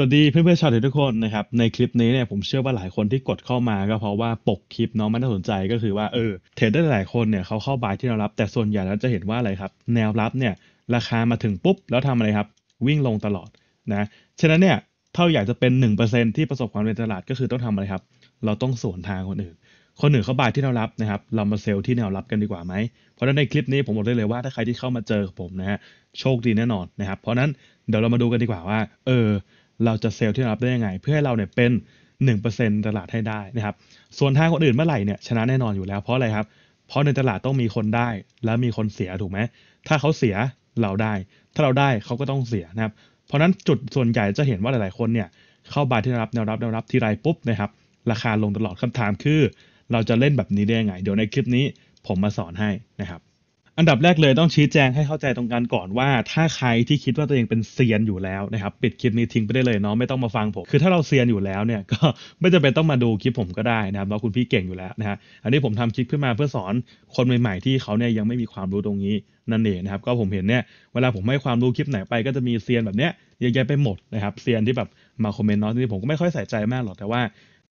สวัสดีเพื่อน ๆชาวเด็กทุกคนนะครับในคลิปนี้เนี่ยผมเชื่อว่าหลายคนที่กดเข้ามาก็เพราะว่าปกคลิปเนาะมันน่าสนใจก็คือว่าเออเทรดได้หลายคนเนี่ยเขาเข้าบายที่แนวรับ แต่ส่วนใหญ่แล้วจะเห็นว่าอะไรครับแนวรับเนี่ยราคามาถึงปุ๊บ แล้วทำอะไรครับ วิ่งลงตลอดนะฉะนั้นเนี่ยถ้าอยากจะเป็น 1%ที่ประสบความสำเร็จตลาดก็คือต้องทำอะไรครับ เราต้องสวนทางคนอื่น คนอื่นเขาบายที่แนวรับนะครับ เรามาเซลล์ที่แนวรับกันดีกว่าไหมเพราะฉะนั้นในคลิปนี้ผมบอกได้เลยว่าถ้าใครที่เข้ามาเจอผมนะฮะโชคดีแน่นอนนะครับเพราะนั้นเดี๋ยวเรามาดูกันดีกว่าว่าเออเราจะเซลล์ที่รับได้ยังไง เพื่อให้เราเนี่ยเป็น 1%ตลาดให้ได้นะครับ ส่วนทางคนอื่นเมื่อไหร่เนี่ยชนะแน่นอนอยู่แล้วเพราะอะไรครับ เพราะในตลาดต้องมีคนได้ และมีคนเสียถูกไหมถ้าเขาเสียเราได้ ถ้าเราได้เขาก็ต้องเสียนะครับ เพราะนั้นจุดส่วนใหญ่จะเห็นว่าหลายๆคนเนี่ยเข้าบายที่รับแนวรับแนวรับทีไรปุ๊บนะครับ ราคาลงตลอดคำถามคือเราจะเล่นแบบนี้ได้ยังไง เดี๋ยวในคลิปนี้ผมมาสอนให้นะครับอันดับแรกเลยต้องชี้แจงให้เข้าใจตรงกันก่อนว่า ถ้าใครที่คิดว่าตัวเองเป็นเซียนอยู่แล้วนะครับปิดคลิปนี้ทิ้งไปได้เลยเนาะไม่ต้องมาฟังผมคือถ้าเราเซียนอยู่แล้วเนี่ยก็ไม่จำเป็นต้องมาดูคลิปผมก็ได้นะครับเพราะคุณพี่เก่งอยู่แล้วนะฮะอันนี้ผมทำคลิปขึ้นมาเพื่อสอนคนใหม่ ๆ ที่เขาเนี่ยยังไม่มีความรู้ตรงนี้นั่นเองนะครับ ก็ผมเห็นเนี่ยเวลาผมให้ความรู้คลิปไหนไปก็จะมีเซียนแบบเนี้ยเยอะแยะไปหมดนะครับเซียนที่แบบมาคอมเมนต์เนาะที่ผมก็ไม่ค่อยใส่ใจมากหรอกแต่ว่า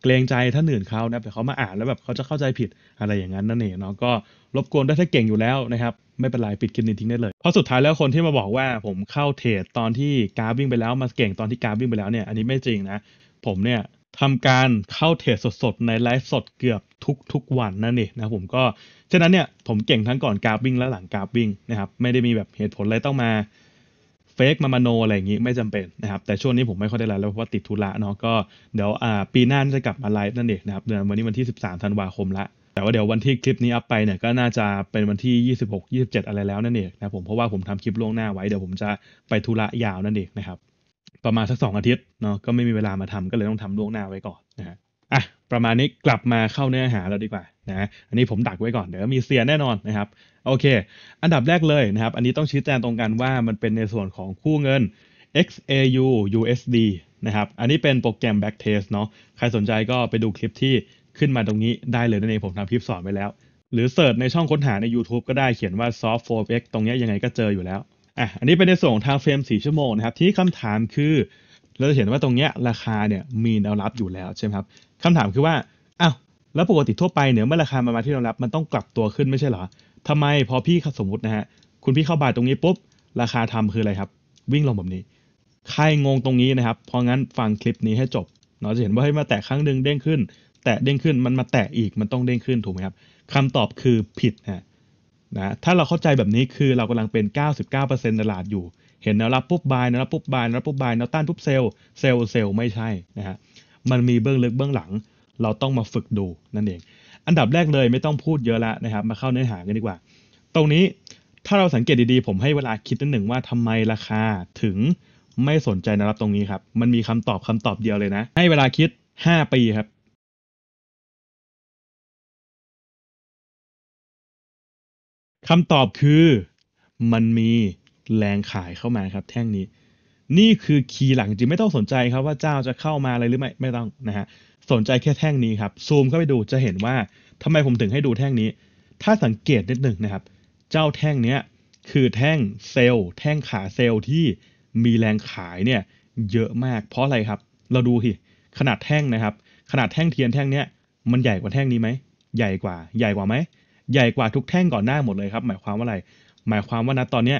เกรงใจถ้านอื่นเขานะแต่เขามาอ่านแล้วแบบเขาจะเข้าใจผิดอะไรอย่างนั้นนั่นเองเนาะก็รบกวนถ้าเก่งอยู่แล้วนะครับไม่เป็นไรปิดคลิปนี้ทิ้งได้เลยเพราะสุดท้ายแล้วคนที่มาบอกว่าผมเข้าเทรดตอนที่กราฟวิ่งไปแล้ว มาเก่งตอนที่กราฟวิ่งไปแล้วเนี่ยอันนี้ไม่จริงนะผมเนี่ยทำการเข้าเทรดสดๆในไลฟ์สดเกือบทุกๆวันนั่นเองนะผมก็ฉะนั้นเนี่ยผมเก่งทั้งก่อนกราฟวิ่งและหลังกราฟวิ่งนะครับไม่ได้มีแบบเหตุผลอะไรต้องมาเฟกมามาโนอะไรอย่างนี้ไม่จำเป็นนะครับแต่ช่วงนี้ผมไม่ค่อยได้ไลฟ์แล้วเพราะว่าติดธุระเนาะก็เดี๋ยวปีหน้าจะกลับมาไลฟ์นั่นเองนะครับเดือนวันนี้วันที่ 13 ธันวาคมละแต่ว่าเดี๋ยววันที่คลิปนี้อัพไปเนี่ยก็น่าจะเป็นวันที่ 26 27 อะไรแล้วนั่นเองนะผมเพราะว่าผมทำคลิปล่วงหน้าไว้เดี๋ยวผมจะไปธุระยาวนั่นเองนะครับประมาณสัก2อาทิตย์เนาะก็ไม่มีเวลามาทำก็เลยต้องทำล่วงหน้าไว้ก่อนนะฮะอ่ะประมาณนี้กลับมาเข้าเนื้อหาเราดีกว่านะอันนี้ผมดักไว้ก่อนเดี๋ยวมีเสียแน่นอนนะครับโอเค อันดับแรกเลยนะครับอันนี้ต้องชี้แจงตรงกันว่ามันเป็นในส่วนของคู่เงิน XAU USD นะครับอันนี้เป็นโปรแกรม Backtest เนาะใครสนใจก็ไปดูคลิปที่ขึ้นมาตรงนี้ได้เลยนั่นเองผมทำคลิปสอนไปแล้ว หรือเสิร์ชในช่องค้นหาใน YouTube ก็ได้เขียนว่า soft 4x ตรงนี้ยังไงก็เจออยู่แล้วอ่ะอันนี้เป็นในส่วนของทางเฟรม 4 ชั่วโมงนะครับ ที่คำถามคือ เราจะเห็นว่าตรงนี้ราคาเนี่ยมีแนวรับอยู่แล้วใช่ไหมครับคำถามคือว่าอ้าวแล้วปกติทั่วไปเนี่ยเมื่อราคามามาที่แนวรับ มันต้องกลับตัวขึ้นไม่ใช่เหรอทำไมพอพี่สมมตินะฮะคุณพี่เข้าบาทตรงนี้ปุ๊บราคาทำคืออะไรครับ วิ่งลงแบบนี้ ใครงงตรงนี้นะครับ เพราะงั้นฟังคลิปนี้ให้จบเราจะเห็นว่าให้มาแตะครั้งหนึ่งเด้งขึ้นแตะเด้งขึ้นมันมาแตะอีกมันต้องเด้งขึ้นถูกไหมครับคำตอบคือผิดนะนะถ้าเราเข้าใจแบบนี้คือเรากำลังเป็น 99%ตลาดอยู่ เห็นแนวรับปุ๊บบายแนวรับปุ๊บบายแนวรับปุ๊บบายแนวต้านปุ๊บเซลล์เซลล์เซลล์ไม่ใช่นะฮะมันมีเบื้องลึกเบื้องหลัง เราต้องมาฝึกดูนั่นเองอันดับแรกเลยไม่ต้องพูดเยอะละนะครับมาเข้าเนื้อหากันดีกว่า ตรงนี้ถ้าเราสังเกตดีๆผมให้เวลาคิดนิดหนึ่งว่าทำไมราคาถึงไม่สนใจแนวรับตรงนี้ครับมันมีคำตอบคำตอบเดียวเลยนะ ให้เวลาคิด5ปีครับคำตอบคือมันมีแรงขายเข้ามาครับแท่งนี้ นี่คือคีย์หลังจริงไม่ต้องสนใจครับว่าเจ้าจะเข้ามาอะไรหรือไม่ไม่ต้องนะฮะสนใจแค่แท่งนี้ครับซูมเข้าไปดูจะเห็นว่าทำไมผมถึงให้ดูแท่งนี้ ถ้าสังเกตนิดหนึ่งนะครับ เจ้าแท่งเนี้ยคือแท่งเซลล์แท่งขาเซลล์ที่มีแรงขายเนี่ยเยอะมากเพราะอะไรครับ เราดูสิขนาดแท่งนะครับ ขนาดแท่งเทียนแท่งเนี้ยมันใหญ่กว่าแท่งนี้ไหมใหญ่กว่าใหญ่กว่าไหมใหญ่กว่าทุกแท่งก่อนหน้าหมดเลยครับหมายความว่าอะไร หมายความว่านะตอนเนี้ย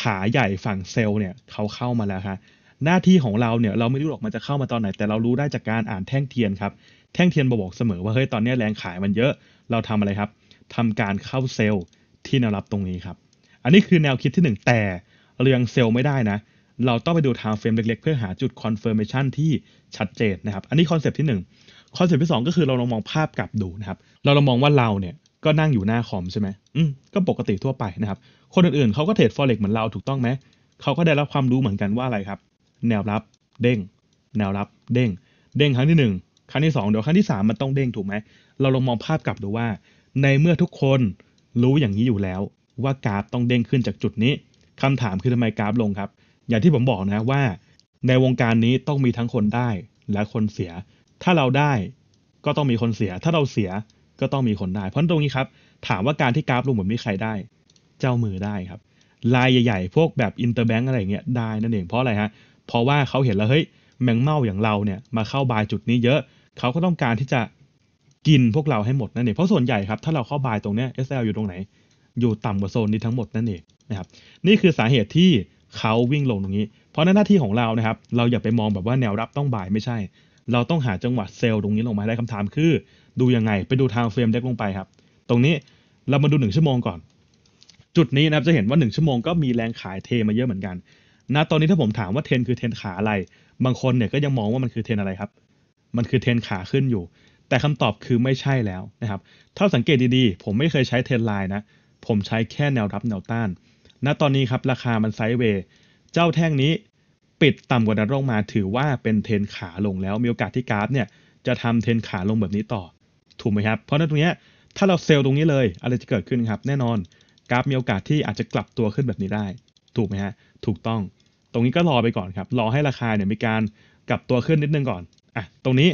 ขาใหญ่ฝั่งเซลล์เนี่ยเขาเข้ามาแล้วครับหน้าที่ของเราเนี่ยเราไม่รู้หรอกมันจะเข้ามาตอนไหน แต่เรารู้ได้จากการอ่านแท่งเทียนครับแท่งเทียนบอกเสมอว่าเฮ้ยตอนนี้แรงขายมันเยอะเราทำอะไรครับ ทำการเข้าเซลล์ที่แนวรับตรงนี้ครับอันนี้คือแนวคิดที่ 1 แต่เรายังเซลล์ไม่ได้นะ เราต้องไปดูทางเฟรมเล็กๆเพื่อหาจุดคอนเฟิร์มชันที่ชัดเจนนะครับอันนี้คอนเซปที่1คอนเซปที่2 ก็คือเราลองมองภาพกลับดูนะครับเราลองมองว่าเราเนี่ยก็นั่งอยู่หน้าคอมใช่ไหม อืมก็ปกติทั่วไปนะครับ คนอื่นๆ เขาก็เทรดฟอเร็กเหมือนเราถูกต้องไหม เขาก็ได้รับความรู้เหมือนกันว่าอะไรครับ แนวรับเด้ง แนวรับเด้ง เด้งครั้งที่1ครั้งที่2เดี๋ยวครั้งที่ 3 มันต้องเด้งถูกไหม เราลองมองภาพกลับดูว่า ในเมื่อทุกคนรู้อย่างนี้อยู่แล้ว ว่ากราฟต้องเด้งขึ้นจากจุดนี้ คำถามคือทำไมกราฟลงครับ อย่างที่ผมบอกนะว่า ในวงการนี้ต้องมีทั้งคนได้และคนเสีย ถ้าเราได้ก็ต้องมีคนเสีย ถ้าเราเสียก็ต้องมีคนได้ เพราะตรงนี้ครับ ถามว่าการที่กราฟลงเหมือนมีใครได้ เจ้ามือได้ครับลายใหญ่ๆ พวกแบบอินเตอร์แบงก์อะไรเงี้ยได้นั่นเอง เพราะอะไรฮะ เพราะว่าเขาเห็นแล้ว เฮ้ย แมงเม่าอย่างเราเนี่ยมาเข้าบายจุดนี้เยอะ เขาก็ต้องการที่จะกินพวกเราให้หมดนั่นเอง เพราะส่วนใหญ่ครับถ้าเราเข้าบายตรงเนี้ย SL อยู่ตรงไหน อยู่ต่ำกว่าโซนนี้ทั้งหมดนั่นเองนะครับ นี่คือสาเหตุที่เขาวิ่งลงตรงนี้ เพราะนั้นหน้าที่ของเรานะครับ เราอย่าไปมองแบบว่าแนวรับต้องบายไม่ใช่ เราต้องหาจังหวะเซลล์ตรงนี้ลงมาได้คำถามคือดูยังไง ไปดูทางเฟรมเล็กลงไปครับตรงนี้เรามาดู1ชั่วโมงก่อนจุดนี้นะครับจะเห็นว่า1ชั่วโมงก็มีแรงขายเทมาเยอะเหมือนกันณตอนนี้ถ้าผมถามว่าเทนคือเทนขาอะไร บางคนเนี่ยก็ยังมองว่ามันคือเทนอะไรครับ มันคือเทนขาขึ้นอยู่ แต่คำตอบคือไม่ใช่แล้วนะครับถ้าสังเกตดีๆ ผมไม่เคยใช้เทนไลน์นะ ผมใช้แค่แนวรับแนวต้าน ณตอนนี้ครับราคามันไซด์เวย์เจ้าแท่งนี้ปิดต่ำกว่าดันลงมาถือว่าเป็นเทนขาลงแล้วมีโอกาสที่กราฟเนี่ยจะทำเทนขาลงแบบนี้ต่อถูกไหมครับ เพราะนั้นตรงนี้ถ้าเราเซลล์ตรงนี้เลย อะไรจะเกิดขึ้นครับแน่นอนกราฟมีโอกาสที่อาจจะกลับตัวขึ้นแบบนี้ได้ ถูกไหมฮะถูกต้อง ตรงนี้ก็รอไปก่อนครับรอให้ราคาเนี่ยมีการกลับตัวขึ้นนิดนึงก่อนอ่ะตรงนี้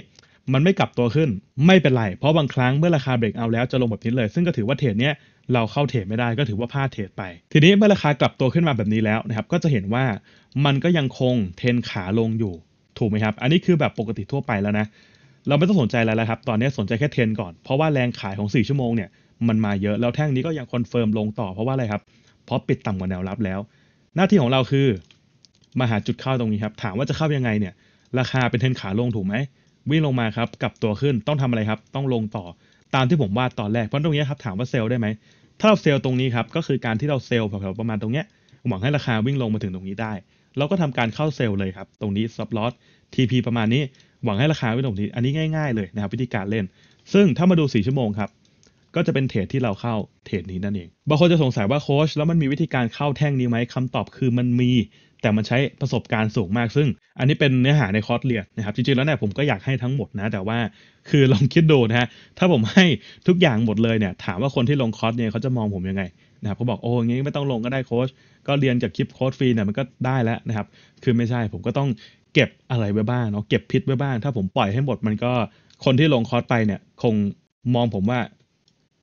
มันไม่กลับตัวขึ้นไม่เป็นไรเพราะบางครั้งเมื่อราคาเบรกเอาแล้วจะลงแบบนี้เลย ซึ่งก็ถือว่าเทรดเนี้ยเราเข้าเทรดไม่ได้ก็ถือว่าพลาดเทรดไป ทีนี้เมื่อราคากลับตัวขึ้นมาแบบนี้แล้วนะครับก็จะเห็นว่ามันก็ยังคงเทนขาลงอยู่ ถูกไหมครับ อันนี้คือแบบปกติทั่วไปแล้วนะเราไม่ต้องสนใจอะไรแล้วครับ ตอนนี้สนใจแค่เทรนก่อน เพราะว่าแรงขายของ 4 ชั่วโมงเนี่ย มันมาเยอะ แล้วแท่งนี้ก็ยังคอนเฟิร์มลงต่อ เพราะว่าอะไรครับเพราะปิดต่ำกว่าแนวรับแล้ว หน้าที่ของเราคือ มาหาจุดเข้าตรงนี้ครับ ถามว่าจะเข้ายังไงเนี่ย ราคาเป็นเทรนขาลงถูกไหม วิ่งลงมาครับกลับตัวขึ้น ต้องทำอะไรครับ ต้องลงต่อ ตามที่ผมวาดตอนแรก เพราะตรงนี้ครับถามว่าเซลล์ได้ไหม ถ้าเราเซลล์ตรงนี้ครับ ก็คือการที่เราเซลล์แถวๆประมาณตรงเนี้ย หวังให้ราคาวิ่งลงมาถึงตรงนี้ได้ เราก็ทำการเข้าเซลล์เลยครับ ตรงนี้ซับลอส TP ประมาณนี้หวังให้ราคาไม่ลงทีอันนี้ง่ายๆเลยนะครับวิธีการเล่น ซึ่งถ้ามาดู 4 ชั่วโมงครับ ก็จะเป็นเทรดที่เราเข้าเทรดนี้นั่นเอง บางคนจะสงสัยว่าโค้ชแล้วมันมีวิธีการเข้าแท่งนี้ไหมคำตอบคือมันมี แต่มันใช้ประสบการณ์สูงมากซึ่งอันนี้เป็นเนื้อหาในคอร์สเรียนนะครับจริงๆ แล้วเนี่ยผมก็อยากให้ทั้งหมดนะแต่ว่าคือลองคิดดูนะฮะถ้าผมให้ทุกอย่างหมดเลยเนี่ย ถามว่าคนที่ลงคอร์สเนี่ยเขาจะมองผมยังไงนะครับก็บอกโอ้ยงี้ไม่ต้องลงก็ได้โค้ชก็เรียนจากคลิปโค้ชฟรีเนี่ยมันก็ได้แล้วนะครับคือไม่ใช่ผมก็ต้องเก็บอะไร ไว้บ้างเนาะเก็บพิษไว้บ้าง ถ้าผมปล่อยให้หมดมันก็คนที่ลงคอร์สไปเนี่ย คงมองผมว่า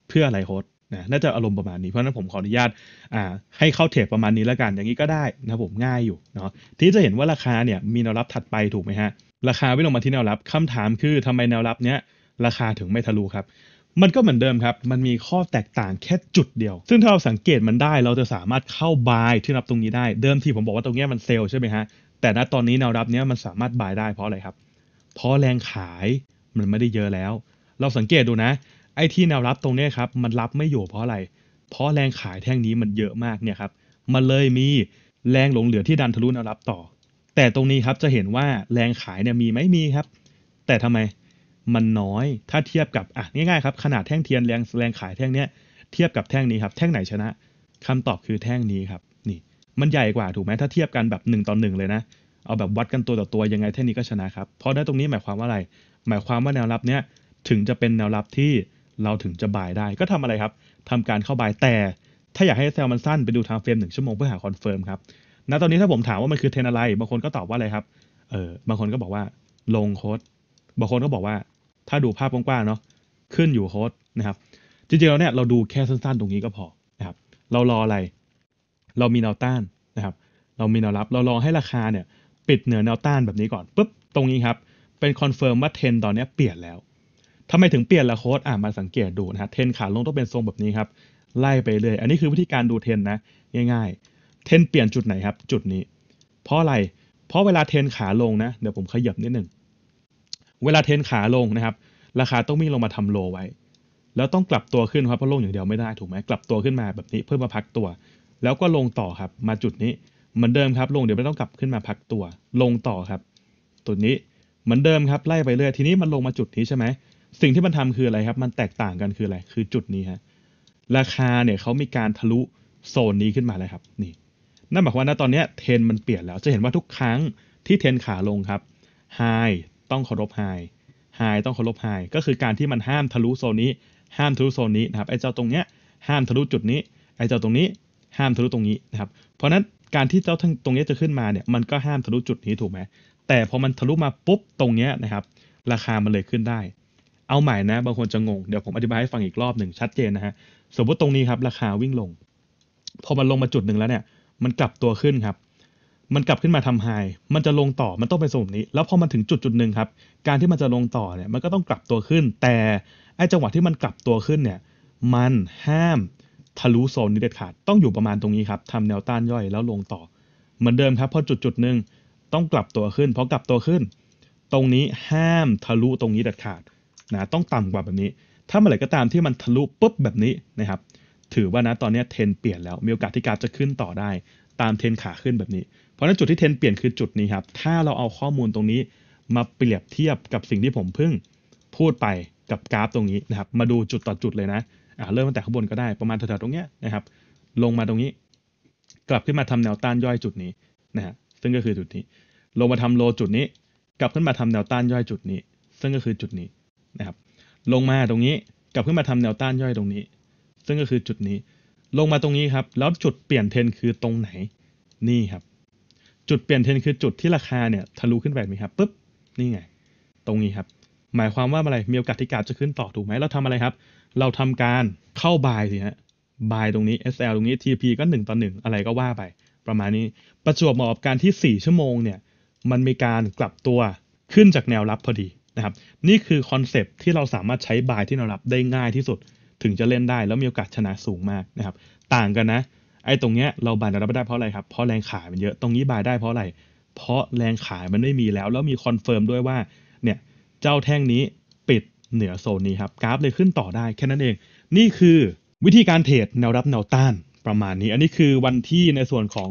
เพื่ออะไรโค้ชนะน่าจะอารมณ์ประมาณนี้เพราะนั้นผมขออนุญาตอ่าให้เข้าเทปประมาณนี้แล้วกันอย่างนี้ก็ได้นะผมง่ายอยู่เนาะที่จะเห็นว่าราคาเนี่ย มีแนวรับถัดไปถูกไหมฮะราคาไม่ลงมาที่แนวรับคำถามคือทำไมแนวรับเนี้ยราคาถึงไม่ทะลุครับมันก็เหมือนเดิมครับ มันมีข้อแตกต่างแค่จุดเดียว ซึ่งถ้าเราสังเกตมันได้เราจะสามารถเข้าบายที่รับตรงนี้ได้ เดิมทีผมบอกว่าตรงนี้มันเซลล์ใช่ไหมฮะ แต่ณตอนนี้แนวรับเนี้ยมันสามารถบายได้เพราะอะไรครับ เพราะแรงขายมันไม่ได้เยอะแล้ว เราสังเกตดูนะ ไอ้ที่แนวรับตรงนี้ครับ มันรับไม่อยู่เพราะอะไร เพราะแรงขายแท่งนี้มันเยอะมากเนี่ยครับ มันเลยมีแรงหลงเหลือที่ดันทะลุแนวรับต่อ แต่ตรงนี้ครับจะเห็นว่าแรงขายเนี่ยมีไหมมีครับ แต่ทำไมมันน้อยถ้าเทียบกับอ่ะง่ายๆครับขนาดแท่งเทียนแรงแรงขายแท่งเนี้ยเทียบกับแท่งนี้ครับแท่งไหนชนะ คำตอบคือแท่งนี้ครับนี่ มันใหญ่กว่าถูกไหมถ้าเทียบกันแบบ 1ต่อหนึ่งเลยนะ เอาแบบวัดกันตัวต่อตัวยังไงแท่งนี้ก็ชนะครับเพราะได้ตรงนี้หมายความว่าอะไร หมายความว่าแนวรับเนี้ยถึงจะเป็นแนวรับที่เราถึงจะบายได้ ก็ทำอะไรครับ ทำการเข้าบายแต่ถ้าอยากให้เซลมันสั้นไปดูทางเฟรมหนึ่งชั่วโมงเพื่อหาคอนเฟิร์มครับณตอนนี้ถ้าผมถามว่ามันคือเทนอะไรบางคนก็ตอบว่าอะไรครับเออบางคนก็บอกว่าลงโคดบางคนก็บอกว่าถ้าดูภาพกว้างๆเนาะขึ้นอยู่โฮสต์นะครับจริงๆแล้วเนี่ยเราดูแค่สั้นๆ ตรงนี้ก็พอนะครับเรารออะไร เรามีแนวต้านนะครับ เรามีแนวรับเรารอให้ราคาเนี่ย ปิดเหนือแนวต้านแบบนี้ก่อนปุ๊บตรงนี้ครับ เป็นคอนเฟิร์มว่าเทนตอนนี้เปลี่ยนแล้วทำไมถึงเปลี่ยนละโค้ดอ่ามาสังเกตดูนะฮะเทนขาลงต้องเป็นทรงแบบนี้ครับไล่ไปเลย อันนี้คือวิธีการดูเทนนะง่ายๆเทนเปลี่ยนจุดไหนครับ จุดนี้ เพราะอะไรเพราะเวลาเทนขาลงนะเดี๋ยวผมขยับนิดหนึ่งเวลาเทนขาลงนะครับ ราคาต้องมีลงมาทำโลไว้ แล้วต้องกลับตัวขึ้นครับเพราะลงอย่างเดียวไม่ได้ถูกไหม กลับตัวขึ้นมาแบบนี้ เพื่อมาพักตัว แล้วก็ลงต่อครับ มาจุดนี้เหมือนเดิมครับลงเดี๋ยวไม่ต้องกลับขึ้นมาพักตัว ลงต่อครับตัวนี้เหมือนเดิมครับไล่ไปเรื่อยทีนี้มันลงมาจุดนี้ใช่ไหม สิ่งที่มันทำคืออะไรครับ มันแตกต่างกันคืออะไร คือจุดนี้ฮะราคาเนี่ยเขามีการทะลุโซนนี้ขึ้นมาแล้วครับ นี่ นั่นหมายความว่าตอนนี้เทนมันเปลี่ยนแล้ว จะเห็นว่าทุกครั้งที่เทนขาลงครับไฮต้องเคารพไฮไฮต้องเคารพไฮก็คือการที่มันห้ามทะลุโซนนี้ ห้ามทะลุโซนนี้นะครับ ไอ้เจ้าตรงเนี้ยห้ามทะลุจุดนี้ ไอ้เจ้าตรงนี้ห้ามทะลุตรงนี้นะครับ เพราะนั้นการที่เจ้าทั้งตรงนี้จะขึ้นมาเนี่ย มันก็ห้ามทะลุจุดนี้ถูกไหม แต่พอมันทะลุมาปุ๊บตรงเนี้ยนะครับ ราคามันเลยขึ้นได้ เอาใหม่นะ บางคนจะงง เดี๋ยวผมอธิบายให้ฟังอีกรอบหนึ่งชัดเจนนะฮะ สมมติตรงนี้ครับ ราคาวิ่งลง พอมันลงมาจุดหนึ่งแล้วเนี่ย มันกลับตัวขึ้นครับมันกลับขึ้นมาทำไฮมันจะลงต่อมันต้องไปทรงนี้ แล้วพอมันถึงจุดจุดหนึ่งครับ การที่มันจะลงต่อเนี่ย มันก็ต้องกลับตัวขึ้น แต่ ไอ้จังหวะที่มันกลับตัวขึ้นเนี่ย มันห้ามทะลุโซนนี้เด็ดขาด ต้องอยู่ประมาณตรงนี้ครับทำแนวต้านย่อยแล้วลงต่อ เหมือนเดิมครับ พอจุดจุดหนึ่งต้องกลับตัวขึ้นพอกลับตัวขึ้น ตรงนี้ห้ามทะลุตรงนี้เด็ดขาด นะต้องต่ำกว่าแบบนี้ ถ้าเมื่อไหร่ก็ตามที่มันทะลุปุ๊บแบบนี้นะครับ ถือว่านะตอนนี้เทนเปลี่ยนแล้ว มีโอกาสที่กราฟจะขึ้นต่อได้ ตามเทนขาขึ้นแบบนี้ราะฉะนั้นจุดที่เทนเปลี่ยนคือจุดนี้ครับ ถ้าเราเอาข้อมูลตรงนี้มาเปรียบเทียบกับสิ่งที่ผมเพิ่งพูดไปกับกราฟตรงนี้นะครับ มาดูจุดต่อจุดเลยนะอ่าเริ่มตั้งแต่ข้างบนก็ได้ ประมาณแถวๆตรงเนี้ยนะครับ ลงมาตรงนี้ กลับขึ้นมาทำแนวต้านย่อยจุดนี้นะฮะซึ่งก็คือจุดนี้ ลงมาทำโลจุดนี้ กลับขึ้นมาทำแนวต้านย่อยจุดนี้ ซึ่งก็คือจุดนี้นะครับ ลงมาตรงนี้ กลับขึ้นมาทำแนวต้านย่อยตรงนี้ ซึ่งก็คือจุดนี้ ลงมาตรงนี้ครับ แล้วจุดเปลี่ยนเทนคือตรงไหนนี่ครับจุดเปลี่ยนเทรนคือจุดที่ราคาเนี่ยทะลุขึ้นไปไหมครับปุ๊บนี่ไง ตรงนี้ครับ หมายความว่าอะไรมีโอกาสที่กราฟจะขึ้นต่อถูกไหมเราทำอะไรครับ เราทำการเข้าบายสิฮะบายตรงนี้ SL ตรงนี้ TP ก็1ต่อ1อะไรก็ว่าไปประมาณนี้ประจวบเหมาะกับการที่ 4 ชั่วโมงเนี่ย มันมีการกลับตัวขึ้นจากแนวรับพอดีนะครับ นี่คือคอนเซปที่เราสามารถใช้บายที่แนวรับได้ง่ายที่สุดถึงจะเล่นได้ แล้วมีโอกาสชนะสูงมากนะครับ ต่างกันนะไอ้ตรงเนี้ยเราบายรับไม่ได้เพราะอะไรครับ เพราะแรงขายมันเยอะ ตรงนี้บายได้เพราะอะไร เพราะแรงขายมันไม่มีแล้ว แล้วมีคอนเฟิร์มด้วยว่า เนี่ย เจ้าแท่งนี้ปิดเหนือโซนนี้ครับ กราฟเลยขึ้นต่อได้แค่นั้นเอง นี่คือวิธีการเทรดแนวรับแนวต้านประมาณนี้ อันนี้คือวันที่ในส่วนของ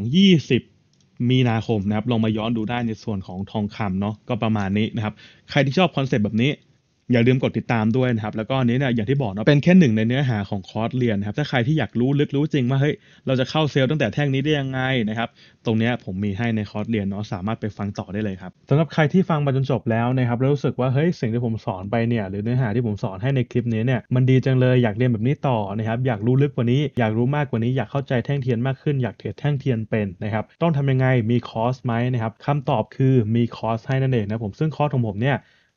20 มีนาคมนะครับลองมาย้อนดูได้ในส่วนของทองคำเนาะ ก็ประมาณนี้ นะครับ ใครที่ชอบคอนเซปต์แบบนี้อย่าลืมกดติดตามด้วยนะครับ แล้วก็นี้เนี่ยอย่างที่บอกเนาะเป็นแค่หนึ่งในเนื้อหาของคอร์สเรียนนะครับถ้าใครที่อยากรู้ลึกรู้จริงว่าเฮ้ยเราจะเข้าเซลล์ตั้งแต่แท่งนี้ได้ยังไงนะครับตรงนี้ผมมีให้ในคอร์สเรียนเนาะสามารถไปฟังต่อได้เลยครับสำหรับใครที่ฟังมาจนจบแล้วนะครับแล้ว รู้สึกว่าเฮ้ยสิ่งที่ผมสอนไปเนี่ยหรือเนื้อหาที่ผมสอนให้ในคลิปนี้เนี่ยมันดีจังเลยอยากเรียนแบบนี้ต่อนะครับอยากรู้ลึกกว่านี้ อยากรู้มากกว่านี้ อยากเข้าใจแท่งเทียนมากขึ้นอยากเทรดแท่งเทียนเป็นนะครับต้องทำยังไงมีคอร์สไหมนะครับคำตอบคือมีคอร์สให้นั่นเองนะผมซึ่งคอร์สของผมเนี่ย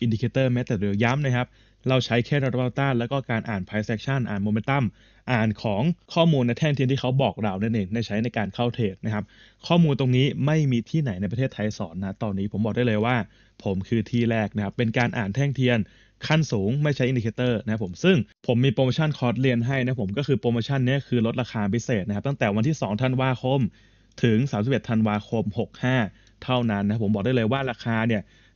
อินดิเคเตอร์แม้แต่เดียวย้ำนะครับ เราใช้แค่ดอลต้าแล้วก็การอ่าน price action อ่านโมเมนตัมอ่านของข้อมูลในแท่งเทียนที่เขาบอกเรานั่นเองในใช้ในการเข้าเทรดนะครับข้อมูลตรงนี้ไม่มีที่ไหนในประเทศไทยสอนนะตอนนี้ผมบอกได้เลยว่า ผมคือที่แรกนะครับเป็นการอ่านแท่งเทียน ขั้นสูงไม่ใช่อินดิเคเตอร์นะครับผมซึ่งผมมีโปรโมชั่นคอร์สเรียนให้นะผมก็คือโปรโมชั่นนี้คือลดราคาพิเศษนะครับตั้งแต่วันที่2ธันวาคมถึง31ธันวาคม65 เท่านั้นนะผมบอกได้เลยว่าราคาเนี่ย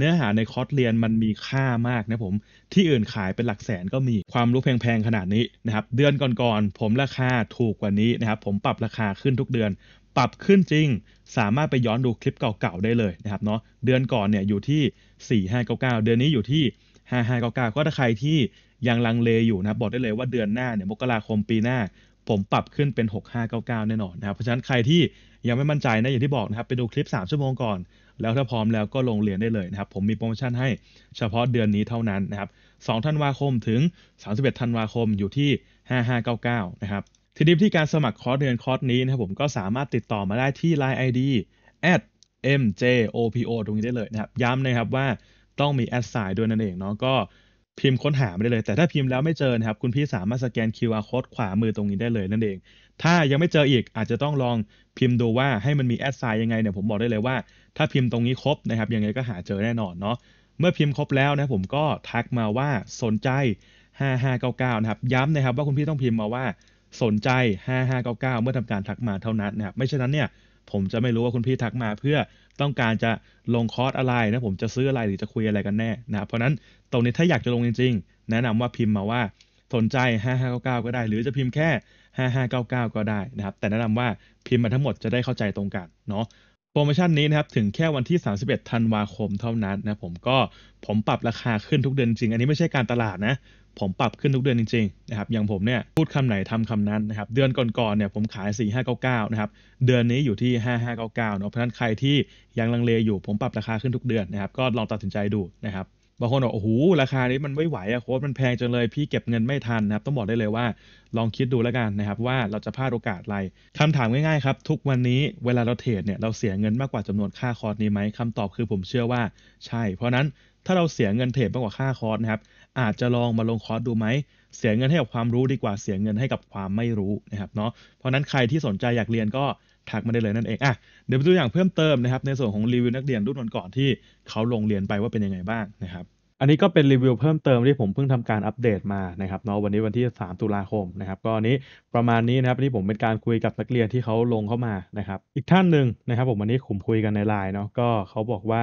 เนื้อหาในคอร์สเรียนมันมีค่ามากนะผม ที่อื่นขายเป็นหลักแสนก็มีความรู้แพงๆขนาดนี้นะครับเดือนก่อนๆผมราคาถูกกว่านี้นะครับผมปรับราคาขึ้นทุกเดือน ปรับขึ้นจริง สามารถไปย้อนดูคลิปเก่าๆได้เลยนะครับเนาะเดือนก่อนเนี่ยอยู่ที่ 4599เดือนนี้อยู่ที่ 5599ก็ถ้าใครที่ยังลังเลอยู่นะบอกได้เลยว่าเดือนหน้าเนี่ยมกราคมปีหน้าผมปรับขึ้นเป็น 6599 แน่นอนนะครับ เพราะฉะนั้นใครที่ยังไม่มั่นใจนะ อย่างที่บอกนะครับไปดูคลิป 3 ชั่วโมงก่อน แล้วถ้าพร้อมแล้วก็ลงเรียนได้เลยนะครับ ผมมีโปรโมชั่นให้เฉพาะเดือนนี้เท่านั้นนะครับ 2 ธันวาคมถึง 31 ธันวาคมอยู่ที่ 5599 นะครับ ทีนี้ที่การสมัครคอร์สเรียนคอร์สนี้นะครับผมก็สามารถติดต่อมาได้ที่ Line ID at mjopo ตรงนี้ได้เลยนะครับ ย้ำนะครับว่าต้องมีแอดไาด์ด้วยนั่นเองเนาะก็พิมพ์ค้นหาไม่ได้เลย แต่ถ้าพิมพ์แล้วไม่เจอนะครับ คุณพี่สามารถสแกน QR code ขวามือตรงนี้ได้เลย นั่นเอง ถ้ายังไม่เจออีกอาจจะต้องลองพิมพ์ดูว่าให้มันมีแอดไซน์ยังไงเนี่ยผมบอกได้เลยว่าถ้าพิมพ์ตรงนี้ครบนะครับ ยังไงก็หาเจอแน่นอนเนาะเมื่อพิมพ์ครบแล้วนะ ผมก็ทักมาว่าสนใจ 5599 นะครับ ย้ำนะครับ ว่าคุณพี่ต้องพิมพ์มาว่าสนใจ 5599 เมื่อทำการทักมาเท่านั้นนะครับไม่เช่นนั้นเนี่ยผมจะไม่รู้ว่าคุณพี่ทักมาเพื่อต้องการจะลงคอร์สอะไรนะผมจะซื้ออะไรหรือจะคุยอะไรกันแน่นะเพราะนั้นตรงนี้ถ้าอยากจะลงจริงๆ แนะนำว่าพิมพ์มาว่าสนใจ 5599 ก็ได้ หรือจะพิมพ์แค่ 5599 ก็ได้นะครับแต่แนะนำว่าพิมพ์มาทั้งหมดจะได้เข้าใจตรงกันเนาะโปรโมชั่นนี้นะครับถึงแค่วันที่ 31 ธันวาคมเท่านั้นนะผมก็ผมปรับราคาขึ้นทุกเดือนจริงอันนี้ไม่ใช่การตลาดนะผมปรับขึ้นทุกเดือนจริงๆนะครับ อย่างผมเนี่ยพูดคำไหนทำคำนั้นนะครับ เดือนก่อนๆเนี่ยผมขาย 4599 นะครับ เดือนนี้อยู่ที่ 5599เนาะเพราะฉะนั้นใครที่ยังลังเลอยู่ ผมปรับราคาขึ้นทุกเดือนนะครับ ก็ลองตัดสินใจดูนะครับ บางคนบอกโอ้โห ราคานี้มันไม่ไหวอะโค้ดมันแพงจังเลย พี่เก็บเงินไม่ทันนะครับ ต้องบอกได้เลยว่าลองคิดดูแล้วกันนะครับว่าเราจะพลาดโอกาสอะไร คำถามง่ายๆครับ ทุกวันนี้เวลาเราเทรดเนี่ยเราเสียเงินมากกว่าจำนวนค่าคอร์สนี้ไหมคำตอบคือผมเชื่อว่าใช่ เพราะนั้นถ้าเราเสียเงินเทรดมากกว่าค่าคอร์สนะครับอาจจะลองมาลงคอร์สดูไหม เสียเงินให้กับความรู้ดีกว่าเสียเงินให้กับความไม่รู้นะครับเนาะ เพราะนั้นใครที่สนใจอยากเรียนก็ทักมาได้เลยนั่นเอง อ่ะเดี๋ยวไปดูอย่างเพิ่มเติมนะครับในส่วนของรีวิวนักเรียนรุ่นก่อนที่เขาลงเรียนไปว่าเป็นยังไงบ้างนะครับ อันนี้ก็เป็นรีวิวเพิ่มเติมที่ผมเพิ่งทำการอัปเดตมานะครับเนาะวันนี้วันที่ 3 ตุลาคมนะครับก็อันนี้ประมาณนี้นะครับนี่ผมเป็นการคุยกับนักเรียนที่เขาลงเข้ามานะครับอีกท่านหนึ่งนะครับผมวันนี้ผมคุยกันในไลน์เนาะก็เขาบอกว่า